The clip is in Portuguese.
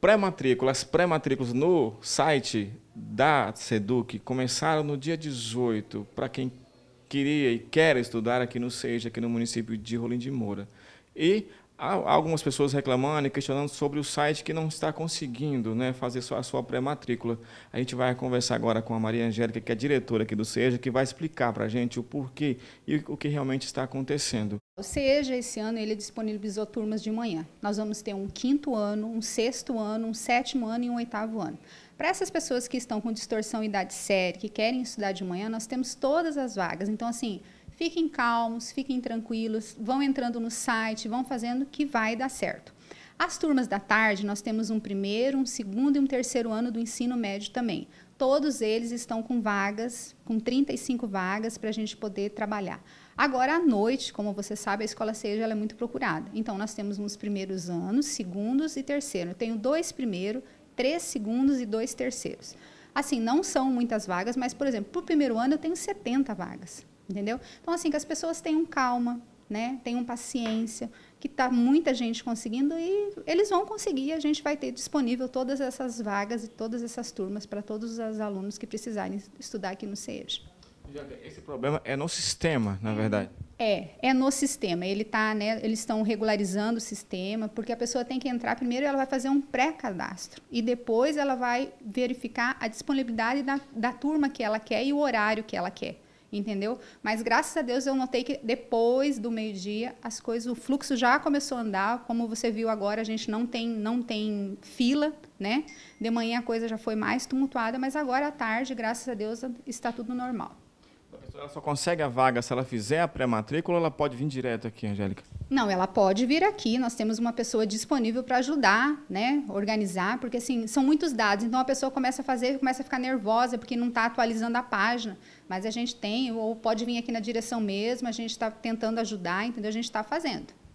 pré-matrículas, pré-matrículas no site da SEDUC começaram no dia 18, para quem queria e quer estudar aqui no SEJA, aqui no município de Rolim de Moura. E Há algumas pessoas reclamando e questionando sobre o site que não está conseguindo né, fazer a sua pré-matrícula. A gente vai conversar agora com a Maria Angélica, que é diretora aqui do SEJA, que vai explicar para a gente o porquê e o que realmente está acontecendo. O SEJA, esse ano, ele disponibilizou turmas de manhã. Nós vamos ter um quinto ano, um sexto ano, um sétimo ano e um oitavo ano. Para essas pessoas que estão com distorção idade séria, que querem estudar de manhã, nós temos todas as vagas. Então, assim, Fiquem calmos, fiquem tranquilos, vão entrando no site, vão fazendo que vai dar certo. As turmas da tarde, nós temos um primeiro, um segundo e um terceiro ano do ensino médio também. Todos eles estão com vagas, com 35 vagas para a gente poder trabalhar. Agora, à noite, como você sabe, a escola seja é muito procurada. Então, nós temos nos primeiros anos, segundos e terceiro. Eu tenho dois primeiros, três segundos e dois terceiros. Assim, não são muitas vagas, mas, por exemplo, para o primeiro ano eu tenho 70 vagas entendeu? Então, assim, que as pessoas tenham calma, né? tenham paciência, que está muita gente conseguindo e eles vão conseguir, a gente vai ter disponível todas essas vagas e todas essas turmas para todos os alunos que precisarem estudar aqui no SEJ. Esse problema é no sistema, na verdade. É, é no sistema. Ele tá, né, eles estão regularizando o sistema, porque a pessoa tem que entrar primeiro, ela vai fazer um pré-cadastro e depois ela vai verificar a disponibilidade da, da turma que ela quer e o horário que ela quer entendeu? Mas graças a Deus eu notei que depois do meio-dia as coisas, o fluxo já começou a andar, como você viu agora, a gente não tem não tem fila, né? De manhã a coisa já foi mais tumultuada, mas agora à tarde, graças a Deus, está tudo normal pessoa só consegue a vaga se ela fizer a pré-matrícula ou ela pode vir direto aqui, Angélica? Não, ela pode vir aqui. Nós temos uma pessoa disponível para ajudar, né? Organizar, porque assim, são muitos dados. Então a pessoa começa a fazer, começa a ficar nervosa porque não está atualizando a página. Mas a gente tem, ou pode vir aqui na direção mesmo, a gente está tentando ajudar, entendeu? A gente está fazendo.